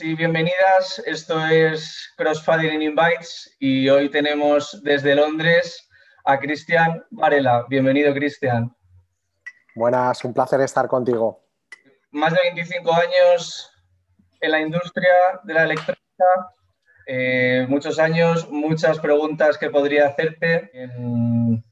y bienvenidas, esto es Crossfading Invites y hoy tenemos desde Londres a Cristian Varela. Bienvenido, Cristian. Buenas, un placer estar contigo. Más de 25 años en la industria de la electrónica, eh, muchos años, muchas preguntas que podría hacerte. En,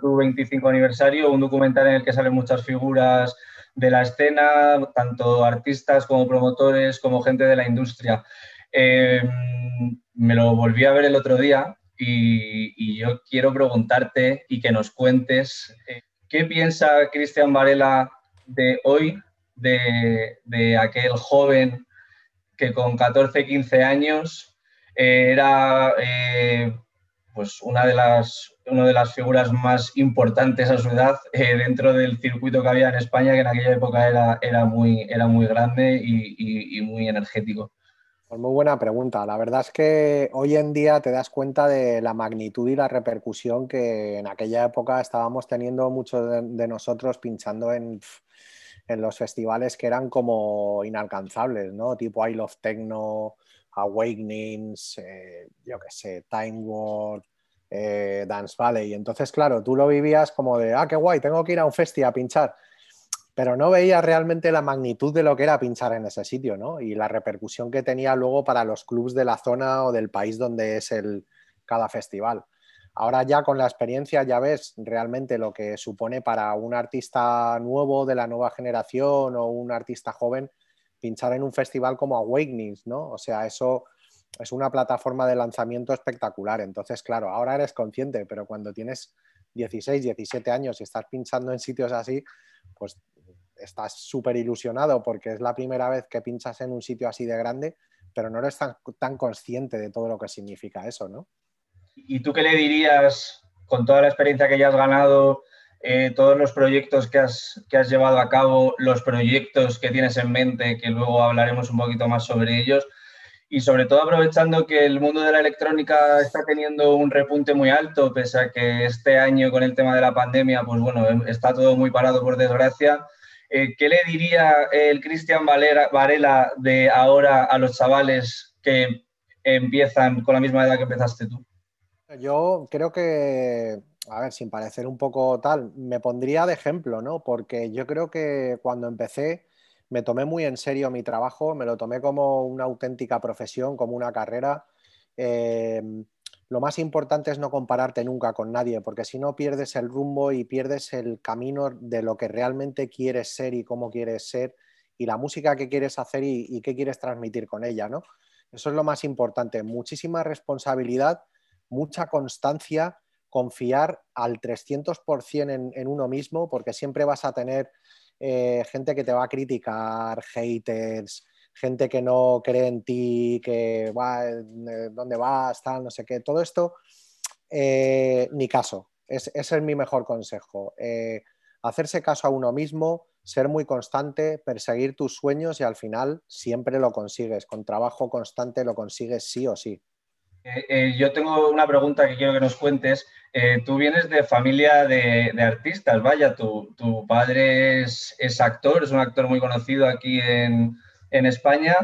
tu 25 aniversario, un documental en el que salen muchas figuras de la escena, tanto artistas como promotores, como gente de la industria. Em, me lo volví a ver el otro día y, yo quiero preguntarte y que nos cuentes eh, qué piensa Cristian Varela de hoy, de, aquel joven que con 14, 15 años era eh, pues una de las una de las figuras más importantes a su edad eh, dentro del circuito que había en España, que en aquella época era, era, muy, era muy grande y, muy energético. Pues muy buena pregunta. La verdad es que hoy en día te das cuenta de la magnitud y la repercusión que en aquella época estábamos teniendo muchos de, nosotros pinchando en, los festivales que eran como inalcanzables, ¿no? Tipo Isle of Techno, Awakenings, eh, yo qué sé, Time World, eh, Dance Valley. entonces, claro, tú lo vivías como de, ah, qué guay, tengo que ir a un festi a pinchar. Pero no veías realmente la magnitud de lo que era pinchar en ese sitio, ¿no? Y la repercusión que tenía luego para los clubs de la zona o del país donde es el, cada festival. Ahora ya con la experiencia ya ves realmente lo que supone para un artista nuevo de la nueva generación o un artista joven pinchar en un festival como Awakenings, ¿no? O sea, eso es una plataforma de lanzamiento espectacular. Entonces, claro, ahora eres consciente, pero cuando tienes 16, 17 años y estás pinchando en sitios así, pues estás súper ilusionado porque es la primera vez que pinchas en un sitio así de grande, pero no eres tan, tan consciente de todo lo que significa eso, ¿no? ¿Y tú qué le dirías, con toda la experiencia que ya has ganado, eh, todos los proyectos que has, que has llevado a cabo, los proyectos que tienes en mente, que luego hablaremos un poquito más sobre ellos, y sobre todo aprovechando que el mundo de la electrónica está teniendo un repunte muy alto, pese a que este año con el tema de la pandemia, pues bueno, em, está todo muy parado por desgracia. Eh, ¿Qué le diría el Cristian Varela de ahora a los chavales que empiezan con la misma edad que empezaste tú? Yo creo que, a ver, sin parecer un poco tal, me pondría de ejemplo, ¿no? Porque yo creo que cuando empecé me tomé muy en serio mi trabajo, me lo tomé como una auténtica profesión, como una carrera. Em, lo más importante es no compararte nunca con nadie, porque si no pierdes el rumbo y pierdes el camino de lo que realmente quieres ser y cómo quieres ser y la música que quieres hacer y, qué quieres transmitir con ella, ¿no? Eso es lo más importante. Muchísima responsabilidad, mucha constancia, confiar al 300% en, en, uno mismo, porque siempre vas a tener eh, gente que te va a criticar, haters, gente que no cree en ti, que va, eh, dónde vas, ¿está? no sé qué, todo esto, ni eh, caso. Es, ese es mi mejor consejo. hacerse caso a uno mismo, ser muy constante, perseguir tus sueños y al final siempre lo consigues. Con trabajo constante lo consigues sí o sí. Eh, eh, yo tengo una pregunta que quiero que nos cuentes. Eh, tú vienes de familia de, artistas, vaya, tu, padre es, actor, es un actor muy conocido aquí en, España.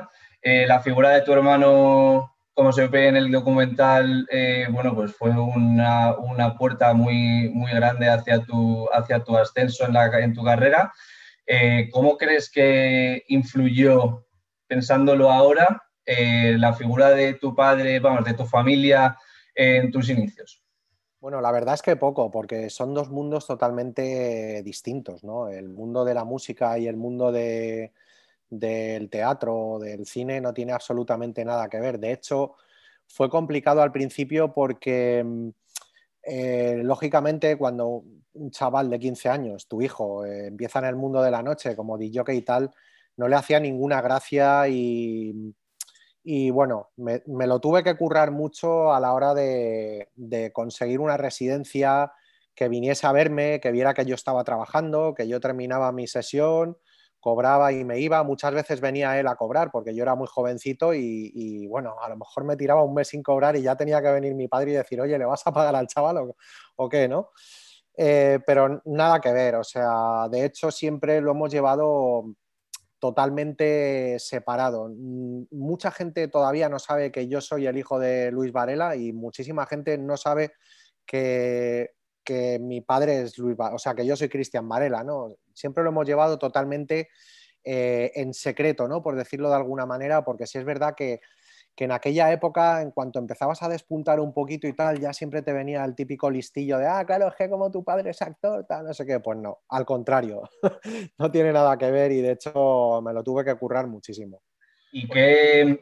la figura de tu hermano, como se ve en el documental, bueno, pues fue una, puerta muy, grande hacia tu, hacia tu ascenso en, en tu carrera. ¿Cómo crees que influyó, pensándolo ahora, eh, la figura de tu padre, vamos, de tu familia en tus inicios? Bueno, la verdad es que poco, porque son dos mundos totalmente distintos, ¿no? El mundo de la música y el mundo del teatro, del cine, no tiene absolutamente nada que ver. De hecho, fue complicado al principio porque, mm, eh, lógicamente, cuando un chaval de 15 años, tu hijo, eh, empieza en el mundo de la noche como DJ y tal, no le hacía ninguna gracia y y bueno, me, lo tuve que currar mucho a la hora de, conseguir una residencia que viniese a verme, que viera que yo estaba trabajando, que yo terminaba mi sesión, cobraba y me iba. Muchas veces venía él a cobrar porque yo era muy jovencito y, bueno, a lo mejor me tiraba un mes sin cobrar y ya tenía que venir mi padre y decir, oye, ¿le vas a pagar al chaval o, qué, no? Eh, pero nada que ver, o sea, de hecho siempre lo hemos llevado totalmente separado. Mm, mucha gente todavía no sabe que yo soy el hijo de Luis Varela y muchísima gente no sabe que, que mi padre es Luis Varela, o sea, que yo soy Cristian Varela, ¿no? Siempre lo hemos llevado totalmente eh, en secreto, ¿no? Por decirlo de alguna manera, porque si es verdad que que en aquella época, en cuanto empezabas a despuntar un poquito y tal, ya siempre te venía el típico listillo de, ah, claro, es que como tu padre es actor, tal, no sé qué. Pues no, al contrario, no tiene nada que ver y de hecho me lo tuve que currar muchísimo. ¿Y qué,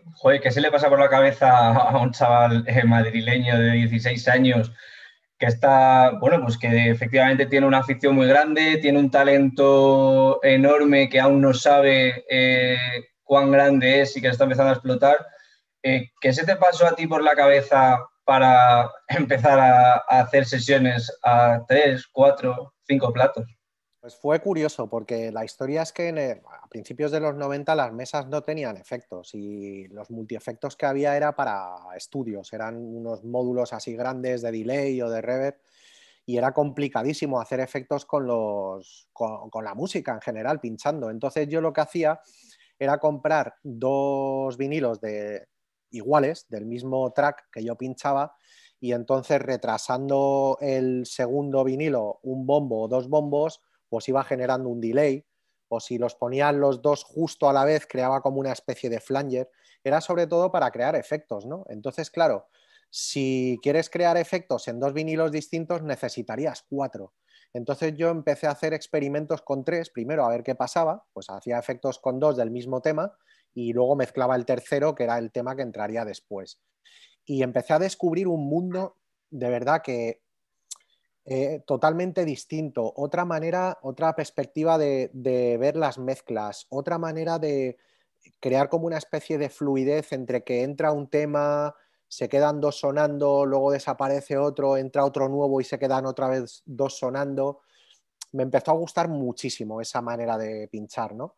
se le pasa por la cabeza a un chaval eh, madrileño de 16 años que está, bueno, pues que efectivamente tiene una afición muy grande, tiene un talento enorme que aún no sabe eh, cuán grande es y que está empezando a explotar? Eh, ¿qué se te pasó a ti por la cabeza para empezar a, hacer sesiones a tres, cuatro, cinco platos? Pues fue curioso, porque la historia es que a principios de los 90 las mesas no tenían efectos y los multiefectos que había era para estudios, eran unos módulos así grandes de delay o de reverb y era complicadísimo hacer efectos con, los, con la música en general, pinchando. Entonces yo lo que hacía era comprar dos vinilos de, iguales del mismo track que yo pinchaba y entonces retrasando el segundo vinilo un bombo o dos bombos, pues iba generando un delay o si los ponían los dos justo a la vez creaba como una especie de flanger. Era sobre todo para crear efectos, ¿no? Entonces, claro, si quieres crear efectos en dos vinilos distintos necesitarías cuatro. Entonces yo empecé a hacer experimentos con tres, primero a ver qué pasaba, pues hacía efectos con dos del mismo tema y luego mezclaba el tercero, que era el tema que entraría después. Y empecé a descubrir un mundo de verdad que eh, totalmente distinto, otra manera, otra perspectiva de, de ver las mezclas, otra manera de crear como una especie de fluidez entre que entra un tema, se quedan dos sonando, luego desaparece otro, entra otro nuevo y se quedan otra vez dos sonando. Me empezó a gustar muchísimo esa manera de pinchar, ¿no?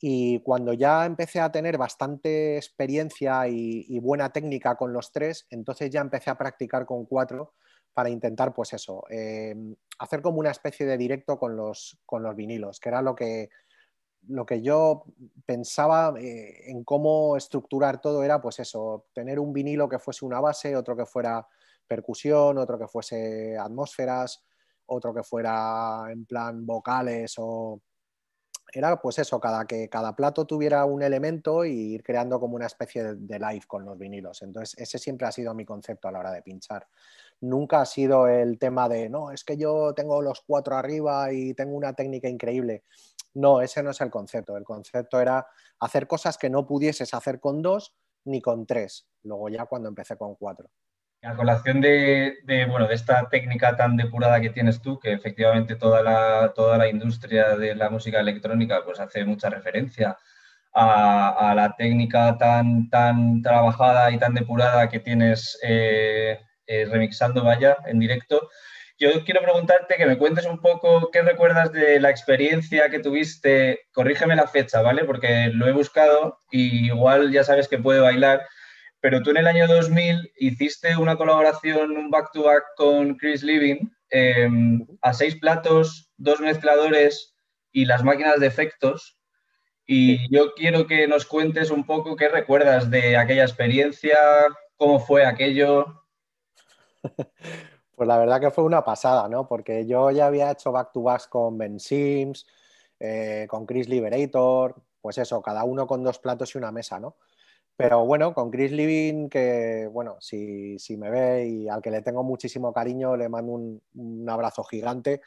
Y cuando ya empecé a tener bastante experiencia y, buena técnica con los tres, entonces ya empecé a practicar con cuatro para intentar, pues eso, eh, hacer como una especie de directo con los, con los vinilos, que era lo que, lo que yo pensaba eh, en cómo estructurar todo era, pues eso, tener un vinilo que fuese una base, otro que fuera percusión, otro que fuese atmósferas, otro que fuera en plan vocales o era pues eso, cada que cada plato tuviera un elemento y ir creando como una especie de, de, live con los vinilos. Entonces, ese siempre ha sido mi concepto a la hora de pinchar. Nunca ha sido el tema de, no, es que yo tengo los cuatro arriba y tengo una técnica increíble. No, ese no es el concepto. El concepto era hacer cosas que no pudieses hacer con dos ni con tres. Luego ya cuando empecé con cuatro. A colación de, de, bueno, de esta técnica tan depurada que tienes tú, que efectivamente toda la, toda la industria de la música electrónica pues hace mucha referencia a, la técnica tan, tan trabajada y tan depurada que tienes eh, eh, remixando vaya en directo. Yo quiero preguntarte que me cuentes un poco qué recuerdas de la experiencia que tuviste, corrígeme la fecha, ¿vale? Porque lo he buscado y igual ya sabes que puedo bailar, pero tú en el año 2000 hiciste una colaboración, un back-to-back con Chris Living, em, a seis platos, dos mezcladores y las máquinas de efectos. Y yo quiero que nos cuentes un poco qué recuerdas de aquella experiencia, cómo fue aquello. Pues la verdad que fue una pasada, ¿no? Porque yo ya había hecho back to back con Ben Sims, eh, con Chris Liberator, pues eso, cada uno con dos platos y una mesa, ¿no? Pero bueno, con Chris Living, que bueno, si, si, me ve y al que le tengo muchísimo cariño, le mando un, abrazo gigante.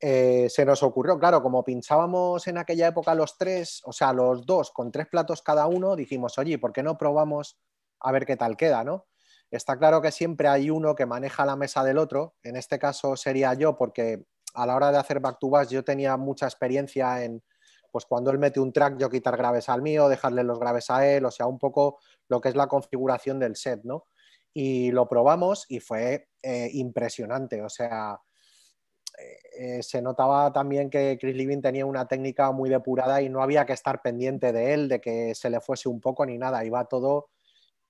Eh, se nos ocurrió, claro, como pinchábamos en aquella época los tres, o sea, los dos con tres platos cada uno, dijimos, oye, ¿por qué no probamos a ver qué tal queda, no? Está claro que siempre hay uno que maneja la mesa del otro, en este caso sería yo, porque a la hora de hacer back to yo tenía mucha experiencia en, pues cuando él mete un track, yo quitar graves al mío, dejarle los graves a él, o sea, un poco lo que es la configuración del set, ¿no? Y lo probamos y fue eh, impresionante, o sea, eh, se notaba también que Chris Living tenía una técnica muy depurada y no había que estar pendiente de él, de que se le fuese un poco ni nada, iba todo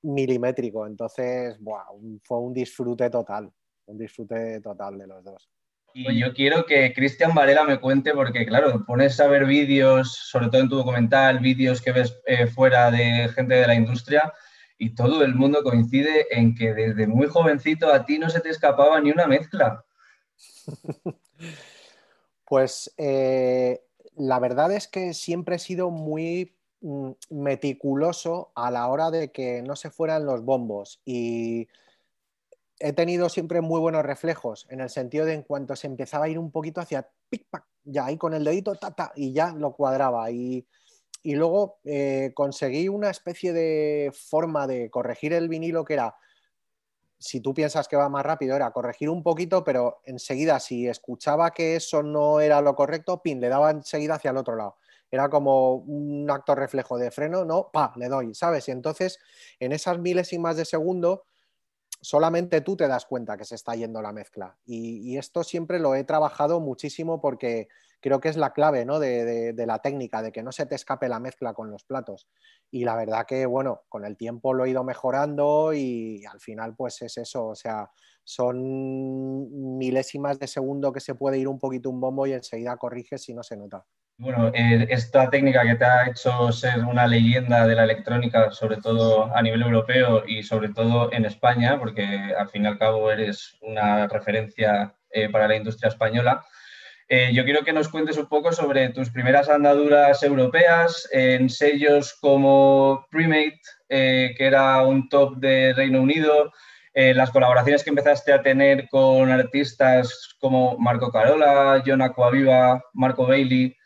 milimétrico, entonces, wow, fue un disfrute total, un disfrute total de los dos. Y yo quiero que Cristian Varela me cuente, porque claro, pones a ver vídeos, sobre todo en tu documental, vídeos que ves eh, fuera de gente de la industria, y todo el mundo coincide en que desde muy jovencito a ti no se te escapaba ni una mezcla. Pues eh, la verdad es que siempre he sido muy mm, meticuloso a la hora de que no se fueran los bombos y he tenido siempre muy buenos reflejos, en el sentido de en cuanto se empezaba a ir un poquito hacia pic, pac, ya ahí con el dedito, y ya lo cuadraba. Y, y luego eh, conseguí una especie de forma de corregir el vinilo que era, si tú piensas que va más rápido, era corregir un poquito, pero enseguida si escuchaba que eso no era lo correcto, pin, le daba enseguida hacia el otro lado. Era como un acto reflejo de freno, no, pa, le doy, ¿sabes? Y entonces, en esas milésimas de segundo, solamente tú te das cuenta que se está yendo la mezcla. Y, esto siempre lo he trabajado muchísimo porque creo que es la clave ¿no? de, la técnica, de que no se te escape la mezcla con los platos. Y la verdad que, bueno, con el tiempo lo he ido mejorando y al final pues es eso, o sea, son milésimas de segundo que se puede ir un poquito un bombo y enseguida corriges si no se nota. Bueno, eh, esta técnica que te ha hecho ser una leyenda de la electrónica, sobre todo a nivel europeo y sobre todo en España, porque al fin y al cabo eres una referencia eh, para la industria española. Eh, yo quiero que nos cuentes un poco sobre tus primeras andaduras europeas en sellos como Primate, que era un top de Reino Unido, las colaboraciones que empezaste a tener con artistas como Marco Carola, jonaco Aviva, Marco Bailey,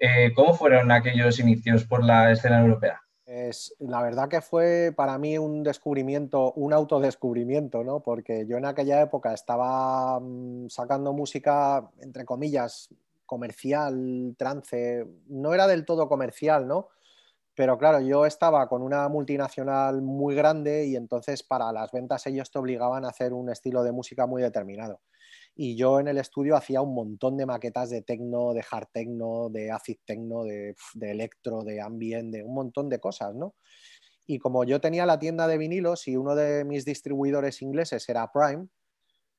eh, ¿Cómo fueron aquellos inicios por la escena europea? Es, la verdad que fue para mí un descubrimiento, un autodescubrimiento, ¿no? Porque yo en aquella época estaba mm, sacando música, entre comillas, comercial, trance, no era del todo comercial, ¿no? Pero claro, yo estaba con una multinacional muy grande y entonces para las ventas ellos te obligaban a hacer un estilo de música muy determinado y yo en el estudio hacía un montón de maquetas de techno, de hard techno, de acid techno, de, electro, de ambiente de un montón de cosas, ¿no? Y como yo tenía la tienda de vinilos y uno de mis distribuidores ingleses era Prime,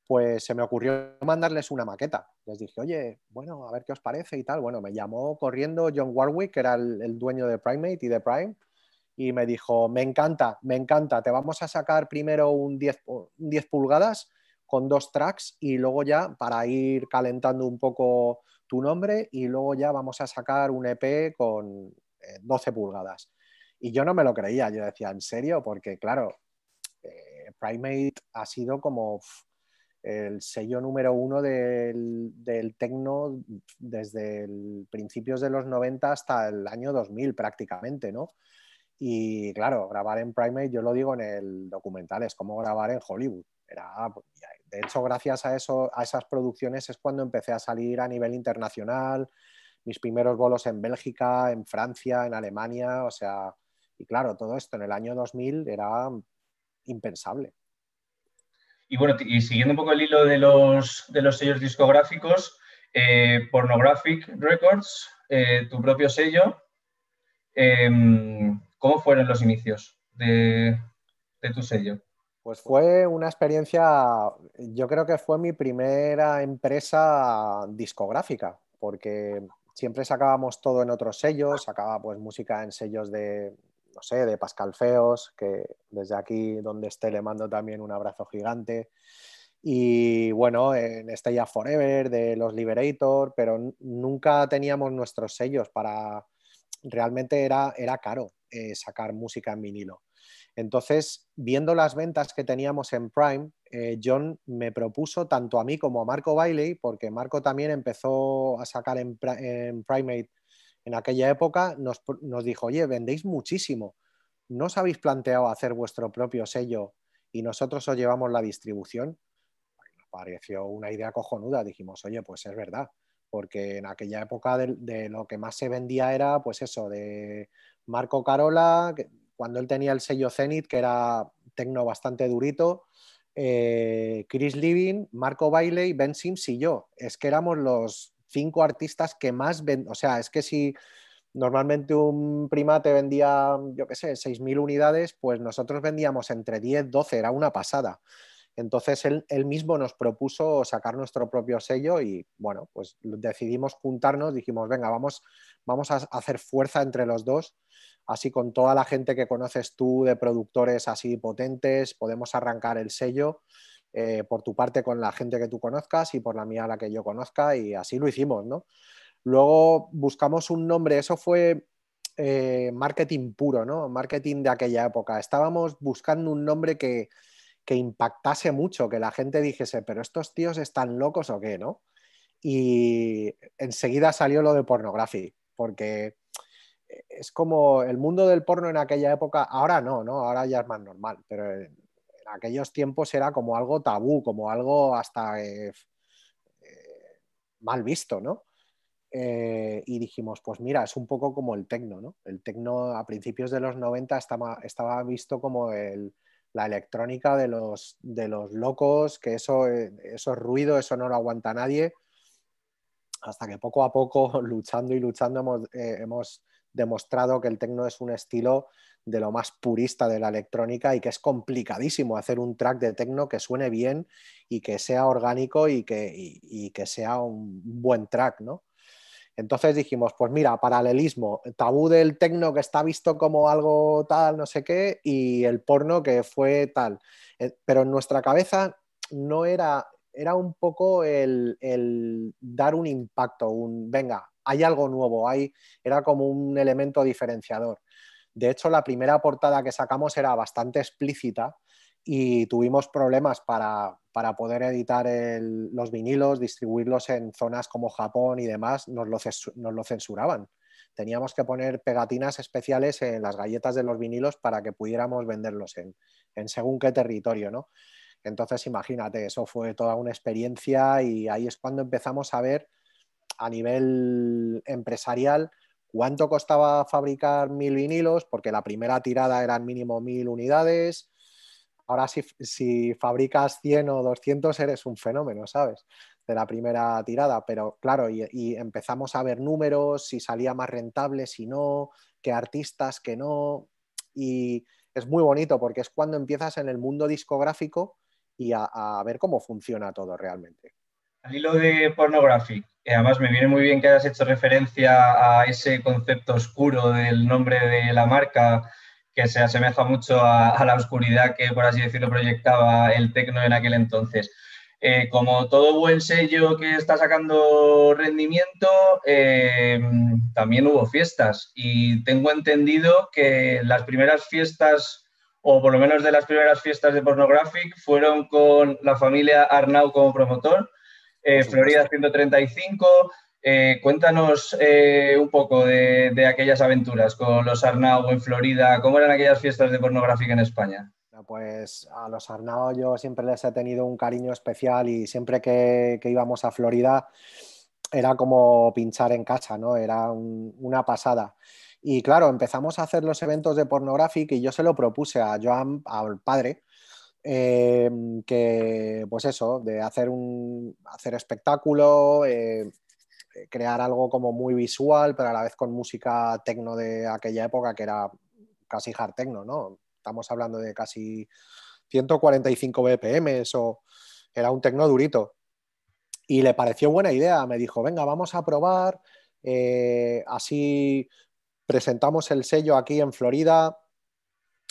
pues se me ocurrió mandarles una maqueta. Les dije, oye, bueno, a ver qué os parece y tal. Bueno, me llamó corriendo John Warwick, que era el, dueño de Primate y de Prime, y me dijo, me encanta, me encanta, te vamos a sacar primero un 10, un 10 pulgadas con dos tracks y luego ya para ir calentando un poco tu nombre y luego ya vamos a sacar un EP con 12 eh, pulgadas. Y yo no me lo creía, yo decía, ¿en serio? Porque claro, eh, Primate ha sido como el sello número uno del, del tecno desde el principios de los 90 hasta el año 2000 prácticamente, ¿no? Y claro, grabar en Primate, yo lo digo en el documental, es como grabar en Hollywood. Era, pues, de hecho, gracias a, eso, a esas producciones es cuando empecé a salir a nivel internacional, mis primeros bolos en Bélgica, en Francia, en Alemania, o sea, y claro, todo esto en el año 2000 era impensable. Y bueno, y siguiendo un poco el hilo de los, sellos discográficos, eh, Pornographic Records, eh, tu propio sello, em, ¿cómo fueron los inicios de tu sello? Pues fue una experiencia, yo creo que fue mi primera empresa discográfica, porque siempre sacábamos todo en otros sellos, sacaba pues música en sellos de, no sé, de Pascal Feos, que desde aquí donde esté le mando también un abrazo gigante. Y bueno, en Estella Forever, de los Liberator, pero nunca teníamos nuestros sellos para... Realmente era, era caro eh, sacar música en vinilo. Entonces, viendo las ventas que teníamos en Prime, eh, John me propuso tanto a mí como a Marco Bailey, porque Marco también empezó a sacar en, Primate en aquella época, nos, dijo, oye, vendéis muchísimo, ¿no os habéis planteado hacer vuestro propio sello y nosotros os llevamos la distribución? Nos pareció una idea cojonuda, dijimos, oye, pues es verdad, porque en aquella época de, lo que más se vendía era, pues eso, de Marco Carola, cuando él tenía el sello Zenith, que era tecno bastante durito, eh, Chris Living, Marco Bailey, Ben Sims y yo. Es que éramos los cinco artistas que más ven... O sea, es que si normalmente un primate vendía, yo qué sé, 6.000 unidades, pues nosotros vendíamos entre 10, 12, era una pasada. Entonces él, él, mismo nos propuso sacar nuestro propio sello y bueno, pues decidimos juntarnos, dijimos, venga, vamos, vamos a hacer fuerza entre los dos Así con toda la gente que conoces tú de productores así potentes, podemos arrancar el sello eh, por tu parte con la gente que tú conozcas y por la mía la que yo conozca y así lo hicimos, ¿no? Luego buscamos un nombre, eso fue eh, marketing puro, ¿no? Marketing de aquella época. Estábamos buscando un nombre que, que impactase mucho, que la gente dijese, pero estos tíos están locos o qué, ¿no? Y enseguida salió lo de pornografía porque es como el mundo del porno en aquella época, ahora no, ¿no? Ahora ya es más normal, pero en, aquellos tiempos era como algo tabú, como algo hasta eh, eh, mal visto, ¿no? Eh, y dijimos, pues mira, es un poco como el tecno, ¿no? El tecno a principios de los 90 estaba, estaba visto como el, la electrónica de los, de los locos, que eso, eso es ruido, eso no lo aguanta nadie, hasta que poco a poco, luchando y luchando, hemos demostrado que el techno es un estilo de lo más purista de la electrónica y que es complicadísimo hacer un track de techno que suene bien y que sea orgánico y que, que sea un buen track, ¿no? Entonces dijimos, pues mira, paralelismo, tabú del tecno que está visto como algo tal, no sé qué, y el porno que fue tal. Eh, pero en nuestra cabeza no era, era un poco el, el dar un impacto, un, venga, hay algo nuevo, era como un elemento diferenciador. De hecho, la primera portada que sacamos era bastante explícita y tuvimos problemas para, poder editar los vinilos, distribuirlos en zonas como Japón y demás, nos lo, censuraban. Teníamos que poner pegatinas especiales en las galletas de los vinilos para que pudiéramos venderlos en, en según qué territorio, ¿no? Entonces, imagínate, eso fue toda una experiencia y ahí es cuando empezamos a ver a nivel empresarial, cuánto costaba fabricar mil vinilos, porque la primera tirada eran mínimo mil unidades. Ahora si, si fabricas 100 o 200 eres un fenómeno, ¿sabes? De la primera tirada, pero claro, y, empezamos a ver números, si salía más rentable, si no, que artistas, que no. Y es muy bonito porque es cuando empiezas en el mundo discográfico y a, ver cómo funciona todo realmente. Al hilo de pornografía además me viene muy bien que hayas hecho referencia a ese concepto oscuro del nombre de la marca que se asemeja mucho a, la oscuridad que, por así decirlo, proyectaba el tecno en aquel entonces. Eh, como todo buen sello que está sacando rendimiento, eh, también hubo fiestas y tengo entendido que las primeras fiestas, o por lo menos de las primeras fiestas de Pornographic, fueron con la familia Arnau como promotor eh, Florida 135. Eh, cuéntanos eh, un poco de, aquellas aventuras con los Arnau en Florida. ¿Cómo eran aquellas fiestas de pornográfica en España? Pues a los Arnau yo siempre les he tenido un cariño especial y siempre que, íbamos a Florida era como pinchar en casa, ¿no? Era una pasada. Y claro, empezamos a hacer los eventos de pornográfica y yo se lo propuse a Joan, al padre, Em, que pues eso, de hacer un hacer espectáculo, eh, crear algo como muy visual, pero a la vez con música tecno de aquella época que era casi hard techno, ¿no? Estamos hablando de casi 145 BPM, o era un tecno durito. Y le pareció buena idea, me dijo, venga, vamos a probar, eh, así presentamos el sello aquí en Florida,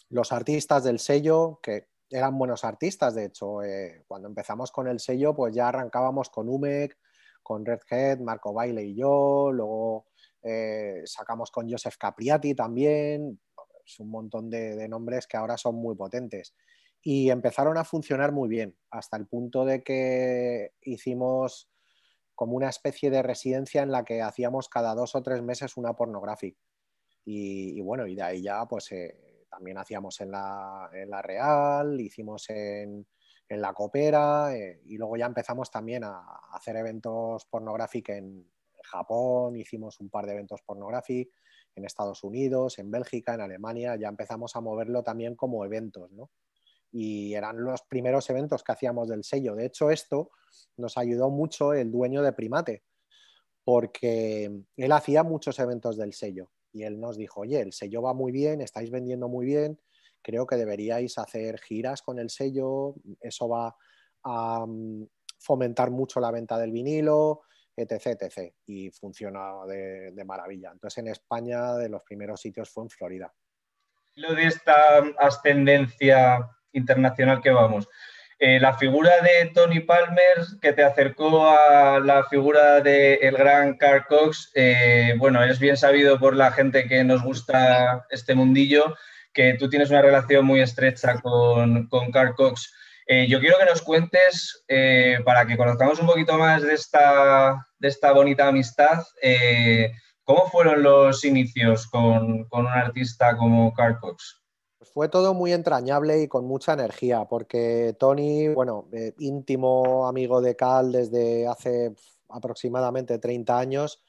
los artistas del sello, que eran buenos artistas, de hecho, eh, cuando empezamos con el sello, pues ya arrancábamos con Umec, con Redhead, Marco Baile y yo, luego eh, sacamos con Joseph Capriati también, es pues un montón de, nombres que ahora son muy potentes. Y empezaron a funcionar muy bien, hasta el punto de que hicimos como una especie de residencia en la que hacíamos cada dos o tres meses una pornográfica Y, bueno, y de ahí ya pues eh, también hacíamos en la, Real, hicimos en, la Copera eh, y luego ya empezamos también a, hacer eventos pornográficos en Japón, hicimos un par de eventos pornográficos en Estados Unidos, en Bélgica, en Alemania, ya empezamos a moverlo también como eventos, ¿no? Y eran los primeros eventos que hacíamos del sello. De hecho, esto nos ayudó mucho el dueño de Primate, porque él hacía muchos eventos del sello y él nos dijo, oye, el sello va muy bien, estáis vendiendo muy bien, creo que deberíais hacer giras con el sello, eso va a mm, fomentar mucho la venta del vinilo, etc. etc. Y funciona de, de maravilla. Entonces en España de los primeros sitios fue en Florida. Lo de esta mm, ascendencia internacional que vamos. Eh, la figura de Tony Palmer, que te acercó a la figura del el gran Carl Cox, eh, bueno, es bien sabido por la gente que nos gusta este mundillo que tú tienes una relación muy estrecha con, con Carl Cox. Eh, yo quiero que nos cuentes, para que conozcamos un poquito más de esta, bonita amistad, ¿cómo fueron los inicios con, con un artista como Carl Cox? fue todo muy entrañable y con mucha energía, porque Tony, bueno, eh, íntimo amigo de Cal desde hace aproximadamente 30 años,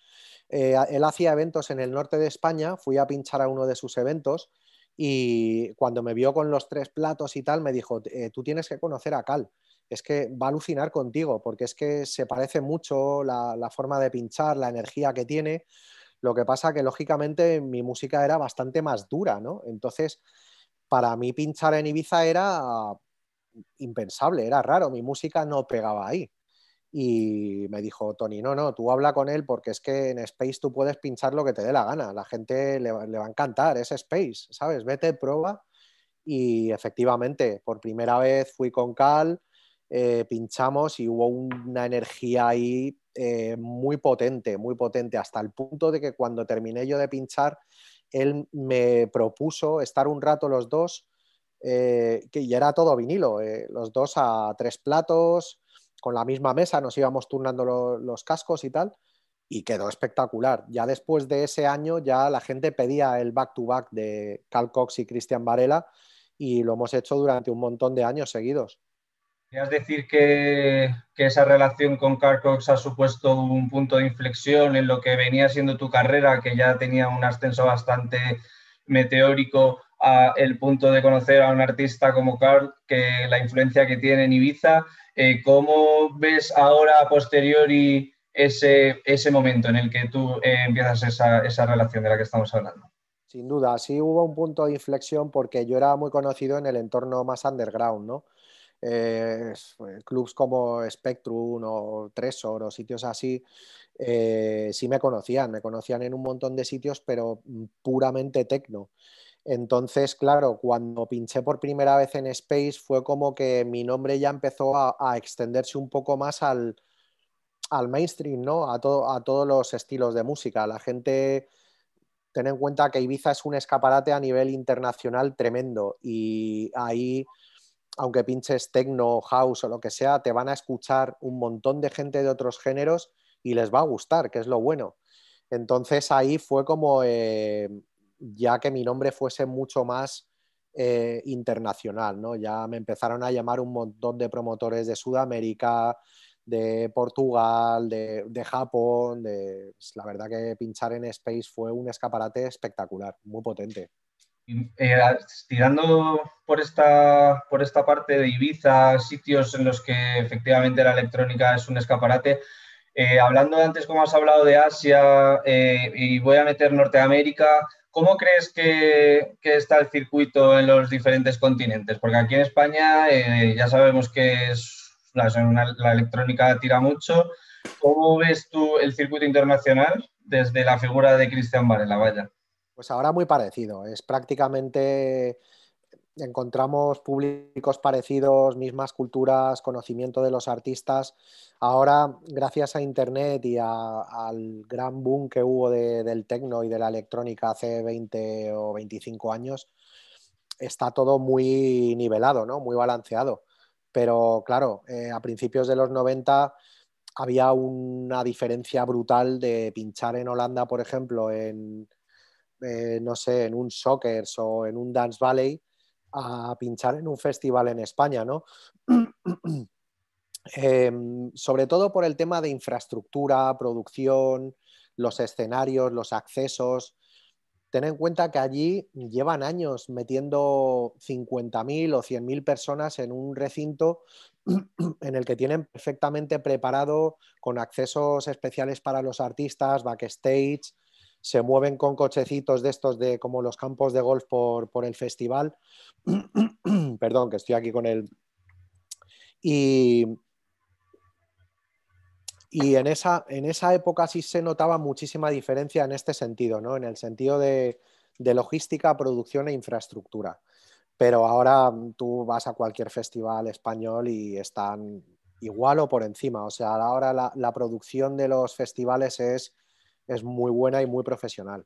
eh, él hacía eventos en el norte de España, fui a pinchar a uno de sus eventos y cuando me vio con los tres platos y tal, me dijo, eh, tú tienes que conocer a Cal, es que va a alucinar contigo, porque es que se parece mucho la, la forma de pinchar, la energía que tiene. Lo que pasa que lógicamente mi música era bastante más dura, ¿no? Entonces para mí pinchar en Ibiza era impensable, era raro, mi música no pegaba ahí. Y me dijo, Tony, no, no, tú habla con él porque es que en Space tú puedes pinchar lo que te dé la gana, la gente le, va a encantar, es Space, ¿sabes? Vete, prueba. Y efectivamente, por primera vez fui con Cal, eh, pinchamos y hubo una energía ahí eh, muy potente, muy potente, hasta el punto de que cuando terminé yo de pinchar, él me propuso estar un rato los dos, eh, que, y era todo vinilo, eh, los dos a tres platos, con la misma mesa, nos íbamos turnando los cascos y tal, y quedó espectacular. Ya después de ese año ya la gente pedía el back-to-back -back de Cal Cox y Cristian Varela, y lo hemos hecho durante un montón de años seguidos. ¿Querías decir que, esa relación con Cox ha supuesto un punto de inflexión en lo que venía siendo tu carrera, que ya tenía un ascenso bastante meteórico, a el punto de conocer a un artista como Carl, que la influencia que tiene en Ibiza? Eh, ¿Cómo ves ahora a posteriori ese, momento en el que tú eh, empiezas esa, esa relación de la que estamos hablando? Sin duda, sí hubo un punto de inflexión porque yo era muy conocido en el entorno más underground, ¿no? Eh, eh, clubs como Spectrum o Tresor o sitios así, eh, sí me conocían, me conocían en un montón de sitios, pero mm, puramente tecno. Entonces, claro, cuando pinché por primera vez en Space fue como que mi nombre ya empezó a, extenderse un poco más al, mainstream, ¿no? A, a todos los estilos de música. La gente, ten en cuenta que Ibiza es un escaparate a nivel internacional tremendo y ahí aunque pinches techno, house o lo que sea, te van a escuchar un montón de gente de otros géneros y les va a gustar, que es lo bueno. Entonces ahí fue como, em, ya que mi nombre fuese mucho más eh, internacional, ¿no? Ya me empezaron a llamar un montón de promotores de Sudamérica, de Portugal, de, Japón, de... Pues, la verdad que pinchar en Space fue un escaparate espectacular, muy potente. Eh, tirando por esta, por esta parte de Ibiza, sitios en los que efectivamente la electrónica es un escaparate, eh, hablando antes, como has hablado de Asia, eh, y voy a meter Norteamérica, ¿cómo crees que, está el circuito en los diferentes continentes? Porque aquí en España ya sabemos que la, electrónica tira mucho. ¿Cómo ves tú el circuito internacional desde la figura de Cristian Varela? Vaya. Pues ahora muy parecido, es prácticamente encontramos públicos parecidos, mismas culturas, conocimiento de los artistas. Ahora, gracias a Internet y al gran boom que hubo del tecno y de la electrónica hace 20 o 25 años, está todo muy nivelado, ¿no? muy balanceado. Pero claro, eh, a principios de los 90 había una diferencia brutal de pinchar en Holanda, por ejemplo, en, eh, no sé, en un soccer o en un dance valley a pinchar en un festival en España, ¿no? Em, sobre todo por el tema de infraestructura, producción, los escenarios, los accesos. Ten en cuenta que allí llevan años metiendo 50.000 o 100.000 personas en un recinto en el que tienen perfectamente preparado con accesos especiales para los artistas, backstage, se mueven con cochecitos de estos de como los campos de golf por, por el festival. Perdón, que estoy aquí con él. Y, y en esa, en esa época sí se notaba muchísima diferencia en este sentido, ¿no? En el sentido de, de logística, producción e infraestructura. Pero ahora mm, tú vas a cualquier festival español y están igual o por encima. O sea, ahora la, la producción de los festivales es es muy buena y muy profesional.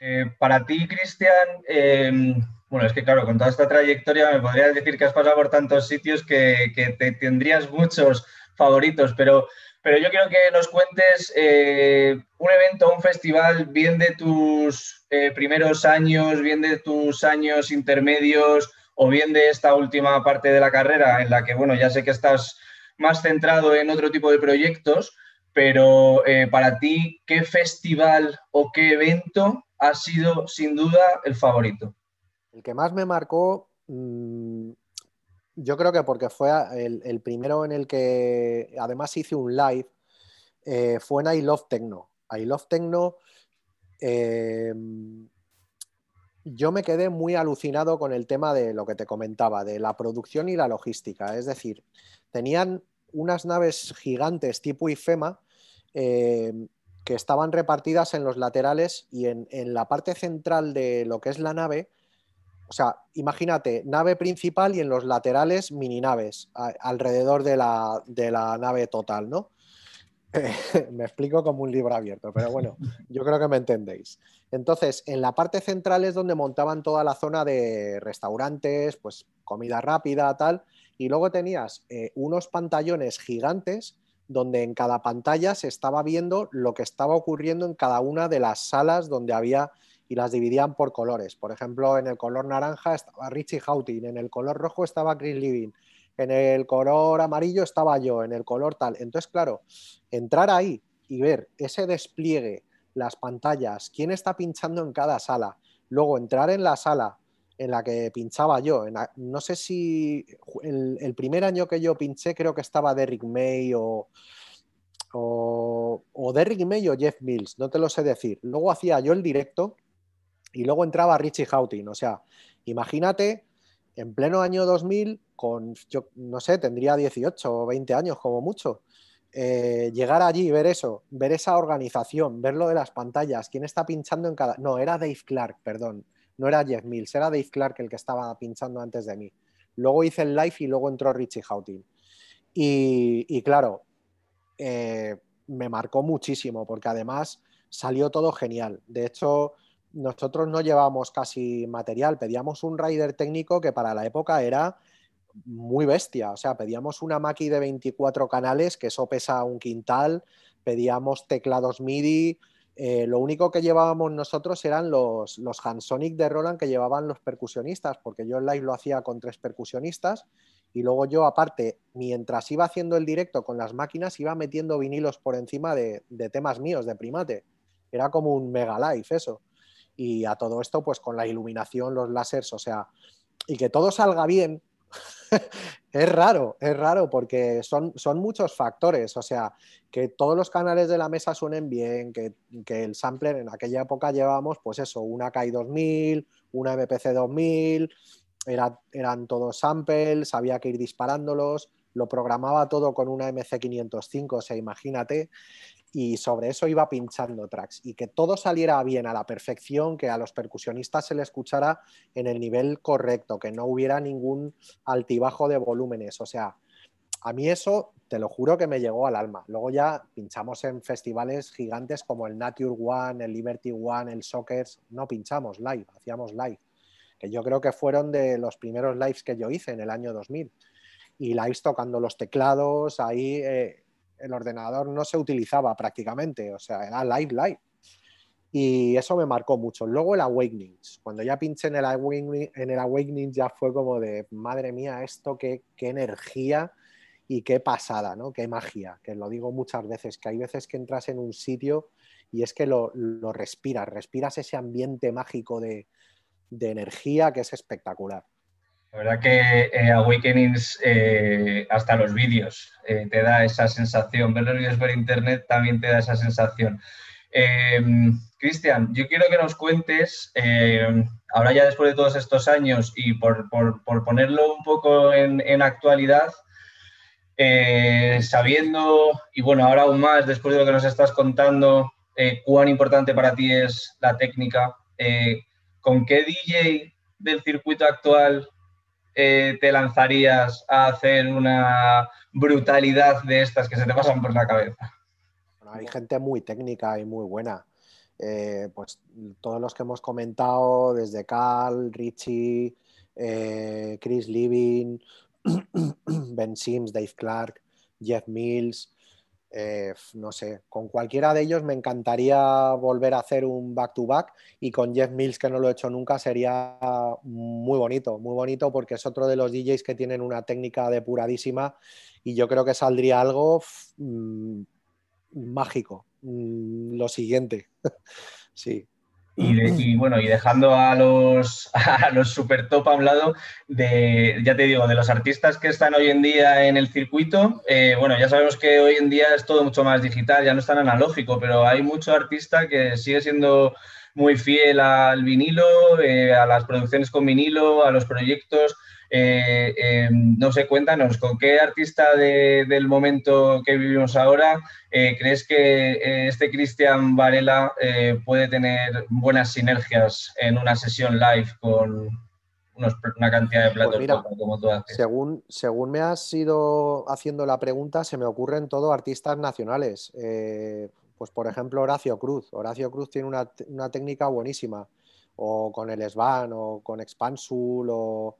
Eh, para ti, Cristian, em, bueno, es que claro, con toda esta trayectoria me podrías decir que has pasado por tantos sitios que, te tendrías muchos favoritos, pero, pero yo quiero que nos cuentes eh, un evento, un festival, bien de tus eh, primeros años, bien de tus años intermedios o bien de esta última parte de la carrera en la que, bueno, ya sé que estás más centrado en otro tipo de proyectos, pero eh, para ti, ¿qué festival o qué evento ha sido sin duda el favorito? El que más me marcó, mm, yo creo que porque fue ah, el, primero en el que además hice un live, eh, fue en I Love Techno. I Love Techno, em, yo me quedé muy alucinado con el tema de lo que te comentaba, de la producción y la logística. Es decir, tenían unas naves gigantes tipo IFEMA eh, que estaban repartidas en los laterales y en, la parte central de lo que es la nave. O sea, imagínate, nave principal y en los laterales mini naves alrededor de la, de la, nave total, ¿no? me explico como un libro abierto, pero bueno, yo creo que me entendéis. Entonces, en la parte central es donde montaban toda la zona de restaurantes, pues comida rápida, tal, y luego tenías eh, unos pantallones gigantes donde en cada pantalla se estaba viendo lo que estaba ocurriendo en cada una de las salas donde había y las dividían por colores. Por ejemplo, en el color naranja estaba Richie Houghton, en el color rojo estaba Chris Living, en el color amarillo estaba yo, en el color tal. Entonces, claro, entrar ahí y ver ese despliegue, las pantallas, quién está pinchando en cada sala, luego entrar en la sala, en la que pinchaba yo. no sé si el, primer año que yo pinché creo que estaba Derrick May o, o, o, Derrick May o Jeff Mills, no te lo sé decir. Luego hacía yo el directo y luego entraba Richie Houghton. O sea, imagínate en pleno año 2000 con, yo no sé, tendría 18 o 20 años como mucho. Eh, llegar allí y ver eso, ver esa organización, ver lo de las pantallas, quién está pinchando en cada... No, era Dave Clark, perdón no era Jeff Mills, era Dave Clark el que estaba pinchando antes de mí. Luego hice el live y luego entró Richie Houghton. Y, claro, eh, me marcó muchísimo porque además salió todo genial. De hecho, nosotros no llevábamos casi material, pedíamos un rider técnico que para la época era muy bestia. O sea, pedíamos una Maki de 24 canales, que eso pesa un quintal, pedíamos teclados MIDI, eh, lo único que llevábamos nosotros eran los, los Hansonic de Roland que llevaban los percusionistas, porque yo el live lo hacía con tres percusionistas y luego yo aparte, mientras iba haciendo el directo con las máquinas, iba metiendo vinilos por encima de, de temas míos, de primate. Era como un mega live eso. Y a todo esto, pues con la iluminación, los láseres, o sea, y que todo salga bien Es raro, es raro porque son, son muchos factores, o sea, que todos los canales de la mesa suenen bien, que, el sampler en aquella época llevábamos, pues eso, una KI 2000, una MPC 2000, era, eran todos samples, había que ir disparándolos, lo programaba todo con una MC505, o sea, imagínate, y sobre eso iba pinchando tracks y que todo saliera bien a la perfección, que a los percusionistas se le escuchara en el nivel correcto, que no hubiera ningún altibajo de volúmenes. O sea, a mí eso, te lo juro que me llegó al alma. Luego ya pinchamos en festivales gigantes como el Nature One, el Liberty One, el Soccer, No pinchamos live, hacíamos live, que yo creo que fueron de los primeros lives que yo hice en el año 2000. Y lives tocando los teclados, ahí... Eh, el ordenador no se utilizaba prácticamente, o sea, era live, live. Y eso me marcó mucho. Luego el Awakenings. Cuando ya pinché en el awakening en el ya fue como de, madre mía, esto, qué, energía y qué pasada, ¿no? Qué magia, que lo digo muchas veces, que hay veces que entras en un sitio y es que lo, respiras, respiras ese ambiente mágico de, de energía que es espectacular. La verdad que eh, Awakenings, eh, hasta los vídeos, eh, te da esa sensación. Ver los vídeos por internet también te da esa sensación. Em, Cristian, yo quiero que nos cuentes, em, ahora ya después de todos estos años y por, ponerlo un poco en, en actualidad, sabiendo, y bueno, ahora aún más, después de lo que nos estás contando, cuán importante para ti es la técnica, con qué DJ del circuito actual eh, te lanzarías a hacer una brutalidad de estas que se te pasan por la cabeza? hay gente muy técnica y muy buena. Eh, pues todos los que hemos comentado, desde Carl, Richie, eh, Chris Living, Ben Sims, Dave Clark, Jeff Mills, eh, no sé, con cualquiera de ellos me encantaría volver a hacer un back-to-back y con Jeff Mills, que no lo he hecho nunca, sería muy bonito, muy bonito porque es otro de los DJs que tienen una técnica depuradísima y yo creo que saldría algo mm, mágico, mm, lo siguiente. sí. Y, bueno, y dejando a los, a los super top a un lado, de, ya te digo, de los artistas que están hoy en día en el circuito, eh, bueno, ya sabemos que hoy en día es todo mucho más digital, ya no es tan analógico, pero hay mucho artista que sigue siendo muy fiel al vinilo, eh, a las producciones con vinilo, a los proyectos. Eh, eh, no sé, cuéntanos, ¿con qué artista del momento que vivimos ahora eh, crees que este Cristian Varela puede tener buenas sinergias en una sesión live con una cantidad de pues platos como tú haces? Según, según me has ido haciendo la pregunta, se me ocurren todo artistas nacionales. pues por ejemplo, Horacio Cruz. Horacio Cruz tiene una, una técnica buenísima. O con el Svan, o con Expansul, o,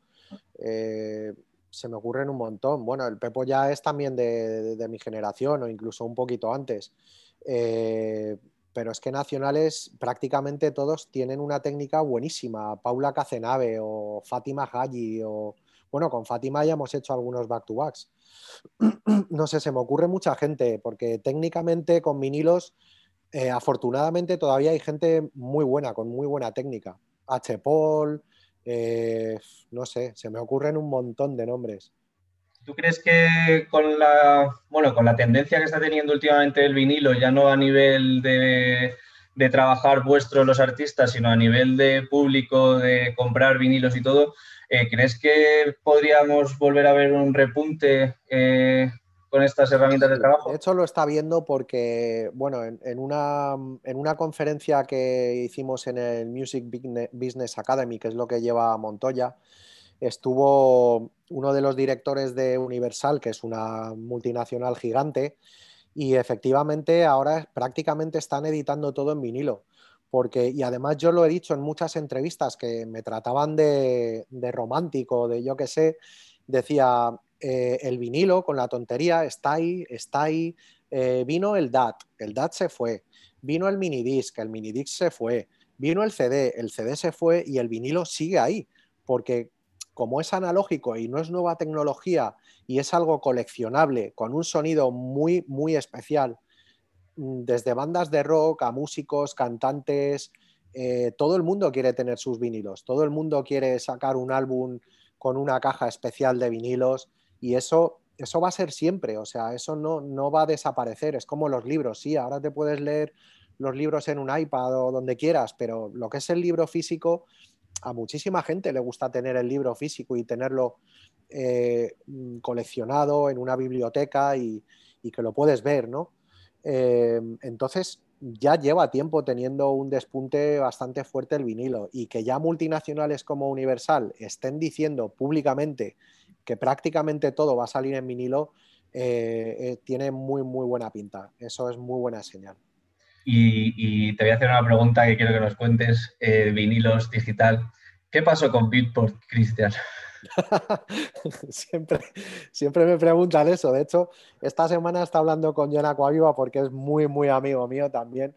eh, se me ocurren un montón. Bueno, el Pepo ya es también de, mi generación o incluso un poquito antes. Eh, pero es que nacionales prácticamente todos tienen una técnica buenísima. Paula Cacenave o Fátima Galli o... Bueno, con Fátima ya hemos hecho algunos back-to-backs. No sé, se me ocurre mucha gente porque técnicamente con vinilos eh, afortunadamente todavía hay gente muy buena, con muy buena técnica. H. Paul, eh, no sé, se me ocurren un montón de nombres. ¿Tú crees que con la, con la tendencia que está teniendo últimamente el vinilo, ya no a nivel de, de trabajar vuestros los artistas, sino a nivel de público, de comprar vinilos y todo, eh, ¿crees que podríamos volver a ver un repunte eh, con estas herramientas de trabajo? De hecho, lo está viendo porque, bueno, en, una, en una conferencia que hicimos en el Music Business Academy, que es lo que lleva Montoya, estuvo uno de los directores de Universal, que es una multinacional gigante, y efectivamente ahora prácticamente están editando todo en vinilo. Porque, y además yo lo he dicho en muchas entrevistas que me trataban de, de romántico, de yo qué sé, decía, eh, el vinilo con la tontería, está ahí, está ahí. Eh, vino el DAT, el DAT se fue. Vino el minidisc, el minidisc se fue. Vino el CD, el CD se fue y el vinilo sigue ahí, porque como es analógico y no es nueva tecnología y es algo coleccionable con un sonido muy, muy especial, mm, desde bandas de rock a músicos, cantantes, eh, todo el mundo quiere tener sus vinilos, todo el mundo quiere sacar un álbum con una caja especial de vinilos y eso, eso va a ser siempre, o sea, eso no, no va a desaparecer, es como los libros, sí, ahora te puedes leer los libros en un iPad o donde quieras, pero lo que es el libro físico, a muchísima gente le gusta tener el libro físico y tenerlo eh, mm, coleccionado en una biblioteca y, que lo puedes ver, ¿no? Eh, entonces ya lleva tiempo teniendo un despunte bastante fuerte el vinilo y que ya multinacionales como Universal estén diciendo públicamente que prácticamente todo va a salir en vinilo, eh, eh, tiene muy, muy buena pinta. Eso es muy buena señal. Y, te voy a hacer una pregunta que quiero que nos cuentes, eh, vinilos digital. ¿Qué pasó con Beatport, Cristian? siempre, siempre me preguntan eso. De hecho, esta semana está hablando con John Acuaviva porque es muy, muy amigo mío también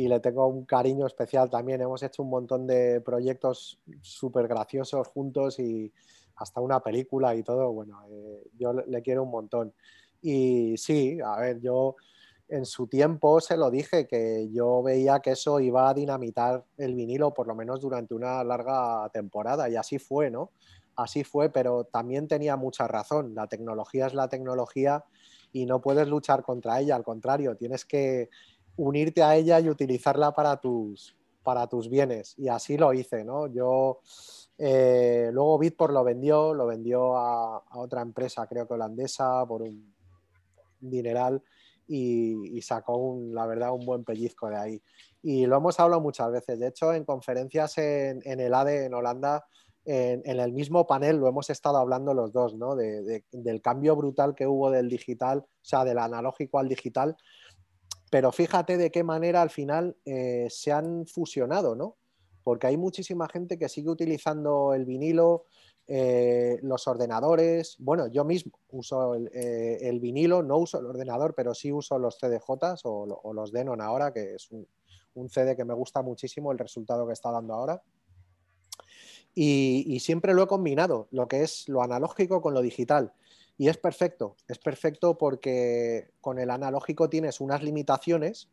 y le tengo un cariño especial también. Hemos hecho un montón de proyectos súper graciosos juntos y hasta una película y todo. Bueno, eh, yo le quiero un montón. Y sí, a ver, yo en su tiempo se lo dije, que yo veía que eso iba a dinamitar el vinilo, por lo menos durante una larga temporada, y así fue, ¿no? Así fue, pero también tenía mucha razón. La tecnología es la tecnología y no puedes luchar contra ella, al contrario, tienes que unirte a ella y utilizarla para tus, para tus bienes. Y así lo hice, ¿no? Yo eh, luego Bitport lo vendió, lo vendió a, otra empresa, creo que holandesa, por un dineral y, sacó, la verdad, un buen pellizco de ahí. Y lo hemos hablado muchas veces. De hecho, en conferencias en, el ADE en Holanda, en, el mismo panel lo hemos estado hablando los dos, ¿no? del cambio brutal que hubo del digital, o sea, del analógico al digital pero fíjate de qué manera al final eh, se han fusionado, ¿no? Porque hay muchísima gente que sigue utilizando el vinilo, eh, los ordenadores. Bueno, yo mismo uso eh, el, vinilo, no uso el ordenador, pero sí uso los CDJs o, los Denon ahora, que es un, CD que me gusta muchísimo el resultado que está dando ahora. y siempre lo he combinado, lo que es lo analógico con lo digital. Y es perfecto, es perfecto porque con el analógico tienes unas limitaciones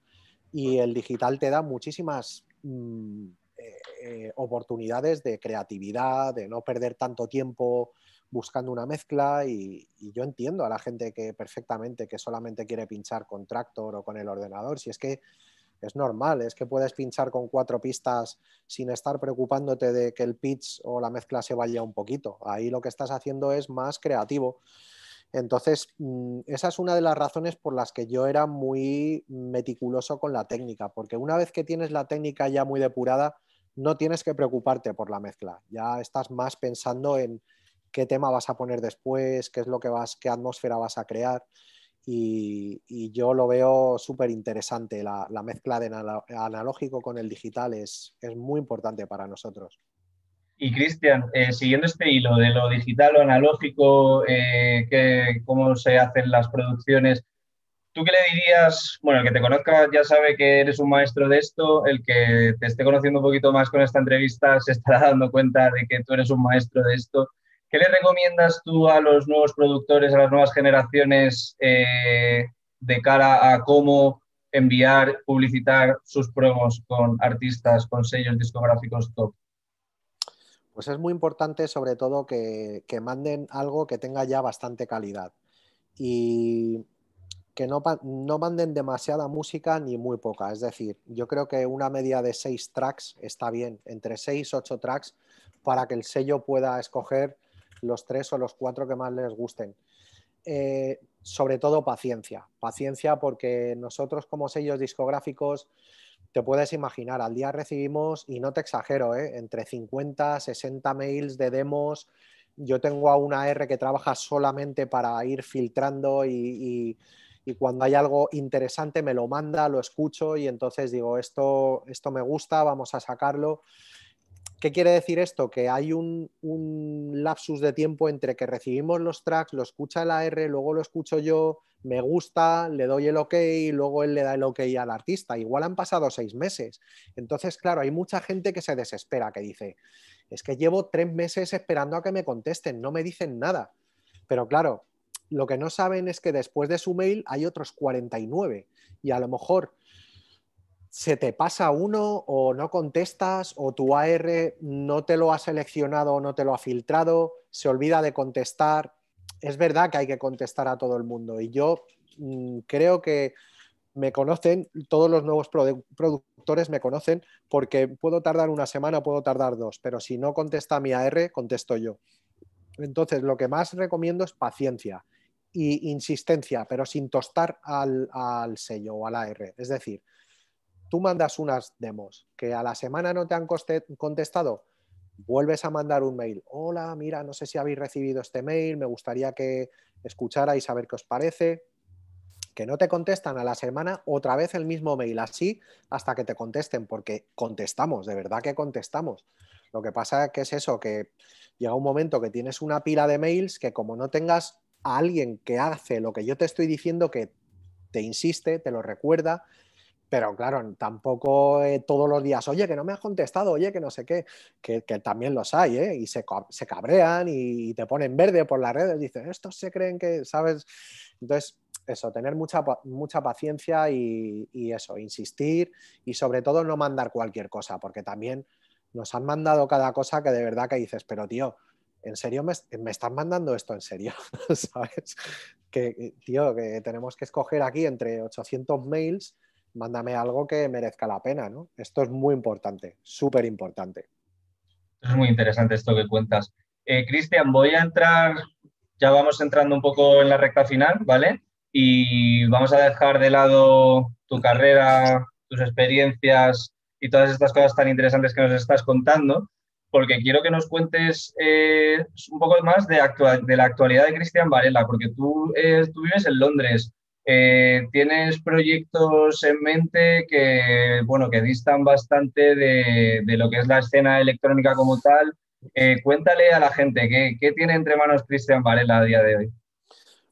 y el digital te da muchísimas mm, eh, eh, oportunidades de creatividad, de no perder tanto tiempo buscando una mezcla y, y, yo entiendo a la gente que perfectamente que solamente quiere pinchar con Tractor o con el ordenador, si es que es normal, es que puedes pinchar con cuatro pistas sin estar preocupándote de que el pitch o la mezcla se vaya un poquito. Ahí lo que estás haciendo es más creativo. Entonces, mm, esa es una de las razones por las que yo era muy meticuloso con la técnica, porque una vez que tienes la técnica ya muy depurada, no tienes que preocuparte por la mezcla, ya estás más pensando en qué tema vas a poner después, qué es lo que vas, qué atmósfera vas a crear y, yo lo veo súper interesante. La, mezcla de analógico con el digital es, muy importante para nosotros. Y Cristian, eh, siguiendo este hilo de lo digital o analógico, eh, cómo se hacen las producciones, ¿tú qué le dirías? Bueno, el que te conozca ya sabe que eres un maestro de esto, el que te esté conociendo un poquito más con esta entrevista se estará dando cuenta de que tú eres un maestro de esto. ¿Qué le recomiendas tú a los nuevos productores, a las nuevas generaciones eh, de cara a cómo enviar, publicitar sus pruebas con artistas, con sellos discográficos top? Pues es muy importante sobre todo que, manden algo que tenga ya bastante calidad y que no, no, manden demasiada música ni muy poca. Es decir, yo creo que una media de seis tracks está bien, entre seis, ocho tracks, para que el sello pueda escoger los tres o los cuatro que más les gusten. Eh, sobre todo paciencia, paciencia porque nosotros como sellos discográficos, te puedes imaginar, al día recibimos, y no te exagero, eh, entre 50, 60 mails de demos. Yo tengo a una R que trabaja solamente para ir filtrando y, y, cuando hay algo interesante me lo manda, lo escucho y entonces digo, esto, esto me gusta, vamos a sacarlo. ¿Qué quiere decir esto? Que hay un, lapsus de tiempo entre que recibimos los tracks, lo escucha el AR, luego lo escucho yo, me gusta, le doy el ok, y luego él le da el ok al artista. Igual han pasado seis meses. Entonces, claro, hay mucha gente que se desespera, que dice, es que llevo tres meses esperando a que me contesten, no me dicen nada. Pero claro, lo que no saben es que después de su mail hay otros 49 y a lo mejor se te pasa uno o no contestas o tu AR no te lo ha seleccionado o no te lo ha filtrado, se olvida de contestar. Es verdad que hay que contestar a todo el mundo y yo mm, creo que me conocen, todos los nuevos productores me conocen porque puedo tardar una semana, puedo tardar dos, pero si no contesta mi AR, contesto yo. Entonces, lo que más recomiendo es paciencia e insistencia, pero sin tostar al, al sello o al AR. Es decir, tú mandas unas demos que a la semana no te han contestado, vuelves a mandar un mail. Hola, mira, no sé si habéis recibido este mail, me gustaría que escucharais a ver qué os parece. Que no te contestan a la semana, otra vez el mismo mail, así hasta que te contesten, porque contestamos, de verdad que contestamos. Lo que pasa que es eso, que llega un momento que tienes una pila de mails que como no tengas a alguien que hace lo que yo te estoy diciendo, que te insiste, te lo recuerda, pero claro, tampoco eh, todos los días, oye, que no me has contestado, oye, que no sé qué, que, también los hay, ¿eh? Y se, cabrean y, te ponen verde por las redes, dicen, estos se creen que, ¿sabes? Entonces, eso, tener mucha, mucha paciencia y, eso, insistir y sobre todo no mandar cualquier cosa, porque también nos han mandado cada cosa que de verdad que dices, pero tío, ¿en serio me, me están mandando esto en serio? ¿Sabes? Que, tío, que tenemos que escoger aquí entre 800 mails mándame algo que merezca la pena, ¿no? Esto es muy importante, súper importante. Es muy interesante esto que cuentas. Eh, Cristian, voy a entrar, ya vamos entrando un poco en la recta final, ¿vale? Y vamos a dejar de lado tu carrera, tus experiencias y todas estas cosas tan interesantes que nos estás contando, porque quiero que nos cuentes eh, un poco más de, la actualidad de Cristian Varela, porque tú eh, vives en Londres, eh, ¿Tienes proyectos en mente que, bueno, que distan bastante de, lo que es la escena electrónica como tal? Eh, cuéntale a la gente, ¿qué, tiene entre manos Cristian Varela a día de hoy?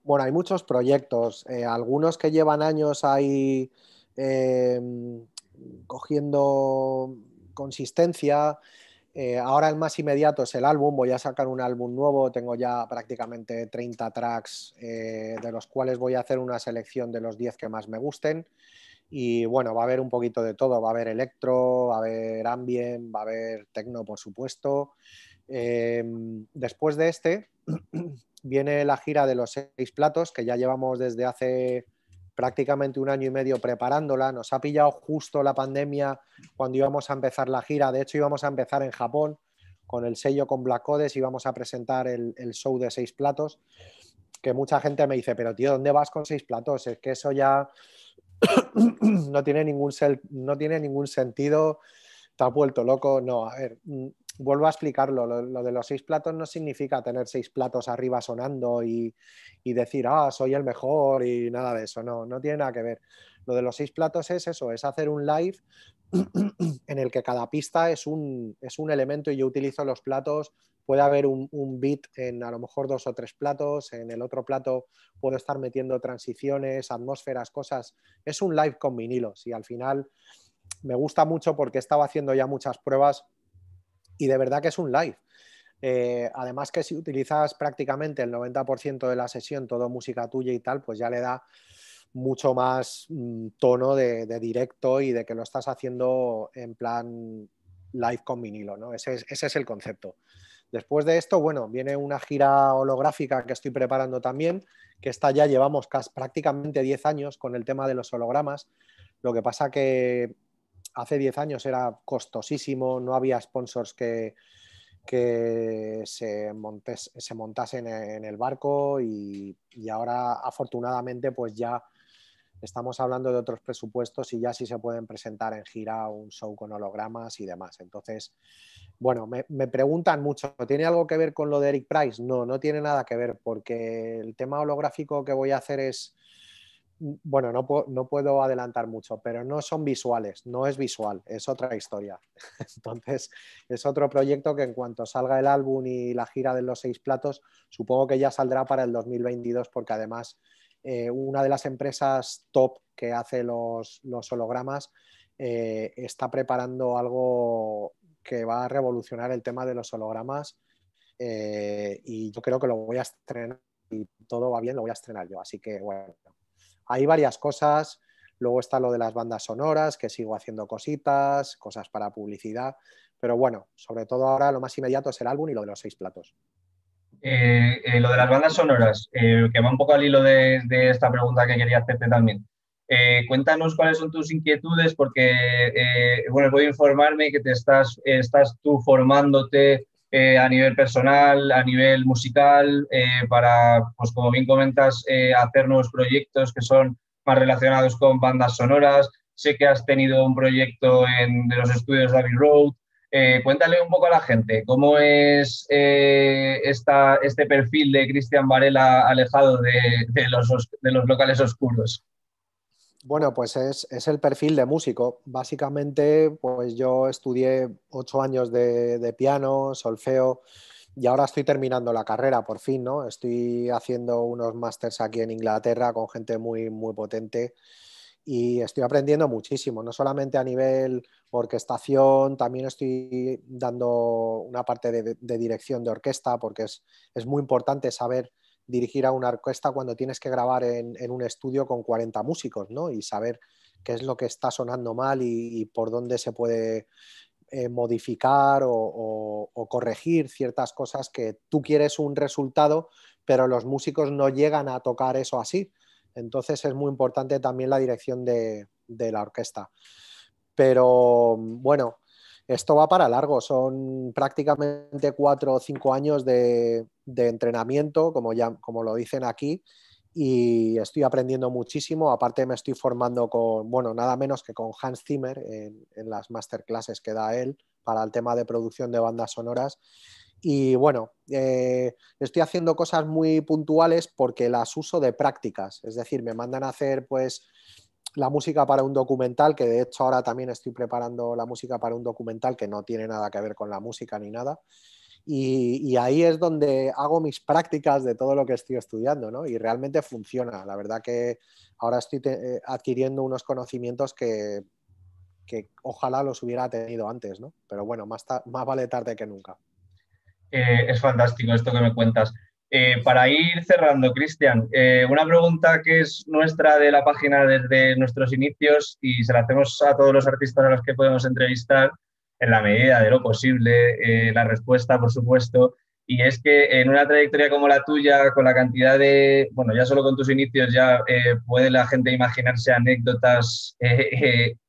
Bueno, hay muchos proyectos, eh, algunos que llevan años ahí cogiendo consistencia, eh, ahora el más inmediato es el álbum, voy a sacar un álbum nuevo, tengo ya prácticamente 30 tracks eh, de los cuales voy a hacer una selección de los 10 que más me gusten y bueno, va a haber un poquito de todo, va a haber electro, va a haber ambient, va a haber techno por supuesto. Em, después de este viene la gira de los seis platos que ya llevamos desde hace prácticamente un año y medio preparándola. Nos ha pillado justo la pandemia cuando íbamos a empezar la gira. De hecho, íbamos a empezar en Japón con el sello con Black Codes, íbamos a presentar el, show de seis platos. Que mucha gente me dice, pero tío, ¿dónde vas con seis platos? Es que eso ya no, tiene ningún no tiene ningún sentido. Te has vuelto loco. No, a ver, vuelvo a explicarlo, lo, de los seis platos no significa tener seis platos arriba sonando y, decir, ah, soy el mejor y nada de eso, no, no tiene nada que ver. Lo de los seis platos es eso, es hacer un live en el que cada pista es un, es un elemento y yo utilizo los platos, puede haber un, un beat en a lo mejor dos o tres platos, en el otro plato puedo estar metiendo transiciones, atmósferas, cosas, es un live con vinilos y al final me gusta mucho porque estaba haciendo ya muchas pruebas y de verdad que es un live. Eh, además que si utilizas prácticamente el 90% de la sesión, todo música tuya y tal, pues ya le da mucho más mm, tono de, directo y de que lo estás haciendo en plan live con vinilo, ¿no? Ese es, ese es el concepto. Después de esto, bueno, viene una gira holográfica que estoy preparando también, que esta ya llevamos casi, prácticamente 10 años con el tema de los hologramas. Lo que pasa que hace 10 años era costosísimo, no había sponsors que, que se, montasen en el barco y, ahora afortunadamente pues ya estamos hablando de otros presupuestos y ya sí se pueden presentar en gira un show con hologramas y demás. Entonces, bueno, me, me preguntan mucho, ¿tiene algo que ver con lo de Eric Price? No, no tiene nada que ver porque el tema holográfico que voy a hacer es bueno, no puedo, adelantar mucho, pero no son visuales, no es visual, es otra historia. Entonces, es otro proyecto que en cuanto salga el álbum y la gira de los seis platos, supongo que ya saldrá para el 2022, porque además eh, una de las empresas top que hace los, hologramas eh, está preparando algo que va a revolucionar el tema de los hologramas eh, y yo creo que lo voy a estrenar y todo va bien, lo voy a estrenar yo. Así que bueno, hay varias cosas. Luego está lo de las bandas sonoras, que sigo haciendo cositas, cosas para publicidad. Pero bueno, sobre todo ahora lo más inmediato es el álbum y lo de los seis platos. Eh, eh, lo de las bandas sonoras, eh, que va un poco al hilo de, esta pregunta que quería hacerte también. cuéntanos cuáles son tus inquietudes, porque, bueno, voy a informarme que te estás, estás tú formándote eh, a nivel personal, a nivel musical, eh, para, pues como bien comentas, eh, hacer nuevos proyectos que son más relacionados con bandas sonoras. Sé que has tenido un proyecto en, de los estudios de Abbey Road. cuéntale un poco a la gente cómo es este perfil de Cristian Varela alejado de los locales oscuros. Bueno, pues es, el perfil de músico. Básicamente, pues yo estudié ocho años de, piano, solfeo, y ahora estoy terminando la carrera, por fin, ¿no? Estoy haciendo unos másters aquí en Inglaterra con gente muy, muy potente y estoy aprendiendo muchísimo, no solamente a nivel orquestación, también estoy dando una parte de, dirección de orquesta, porque es, es muy importante saber dirigir a una orquesta cuando tienes que grabar en, un estudio con 40 músicos, ¿no? Y saber qué es lo que está sonando mal y, por dónde se puede eh, modificar o, corregir ciertas cosas que tú quieres un resultado, pero los músicos no llegan a tocar eso así. Entonces es muy importante también la dirección de la orquesta. Pero bueno, esto va para largo, son prácticamente cuatro o cinco años de, entrenamiento, como, ya, como lo dicen aquí, y estoy aprendiendo muchísimo. Aparte me estoy formando con, bueno, nada menos que con Hans Zimmer en, las masterclasses que da él para el tema de producción de bandas sonoras. Y bueno, eh, estoy haciendo cosas muy puntuales porque las uso de prácticas, es decir, me mandan a hacer pues la música para un documental, que de hecho ahora también estoy preparando la música para un documental que no tiene nada que ver con la música ni nada. Y, ahí es donde hago mis prácticas de todo lo que estoy estudiando, ¿no? Y realmente funciona. La verdad que ahora estoy eh, adquiriendo unos conocimientos que, que, ojalá los hubiera tenido antes, ¿no? Pero bueno, más, más vale tarde que nunca. Eh, es fantástico esto que me cuentas. Eh, para ir cerrando, Cristian, eh, una pregunta que es nuestra de la página desde nuestros inicios y se la hacemos a todos los artistas a los que podemos entrevistar en la medida de lo posible, eh, la respuesta, por supuesto, y es que en una trayectoria como la tuya, con la cantidad de, bueno, ya solo con tus inicios ya puede la gente imaginarse anécdotas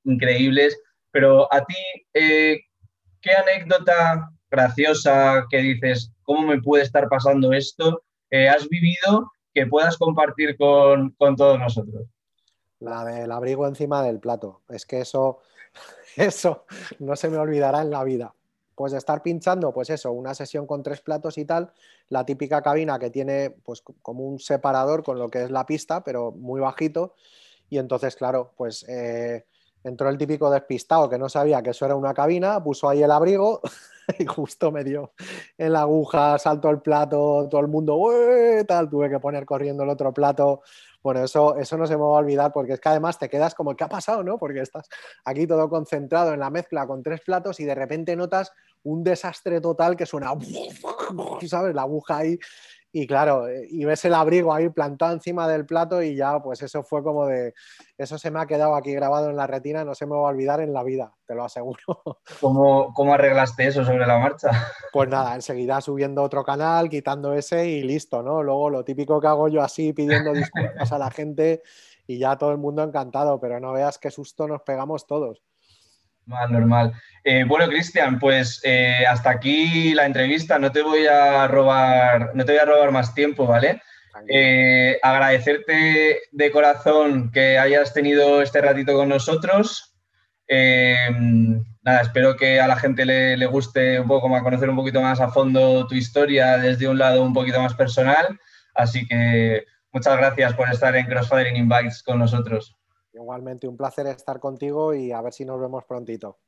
increíbles, pero a ti, ¿qué anécdota graciosa que dices, ¿cómo me puede estar pasando esto? Eh, has vivido que puedas compartir con, con todos nosotros. La del abrigo encima del plato. Es que eso, eso no se me olvidará en la vida. Pues estar pinchando, pues eso, una sesión con tres platos y tal, la típica cabina que tiene pues como un separador con lo que es la pista, pero muy bajito. Y entonces, claro, pues eh, entró el típico despistado que no sabía que eso era una cabina, puso ahí el abrigo, y justo me dio en la aguja, salto el plato, todo el mundo, tal, tuve que poner corriendo el otro plato. Bueno, eso, eso no se me va a olvidar porque es que además te quedas como, ¿qué ha pasado? ¿no? Porque estás aquí todo concentrado en la mezcla con tres platos y de repente notas un desastre total que suena, ¿sabes? La aguja ahí y claro, eh, y ves el abrigo ahí plantado encima del plato y ya, pues eso fue como de, eso se me ha quedado aquí grabado en la retina, no se me va a olvidar en la vida, te lo aseguro. ¿Cómo, cómo arreglaste eso sobre la marcha? Pues nada, enseguida subiendo otro canal, quitando ese y listo, ¿no? Luego lo típico que hago yo así, pidiendo disculpas a la gente y ya todo el mundo encantado, pero no veas qué susto nos pegamos todos. más normal. Eh, bueno, Cristian, pues eh, hasta aquí la entrevista. No te voy a robar, no te voy a robar más tiempo, ¿vale? Eh, agradecerte de corazón que hayas tenido este ratito con nosotros. nada, espero que a la gente le, guste un poco conocer un poquito más a fondo tu historia desde un lado un poquito más personal. Así que muchas gracias por estar en Crossfire Invites con nosotros. Igualmente, un placer estar contigo y a ver si nos vemos prontito.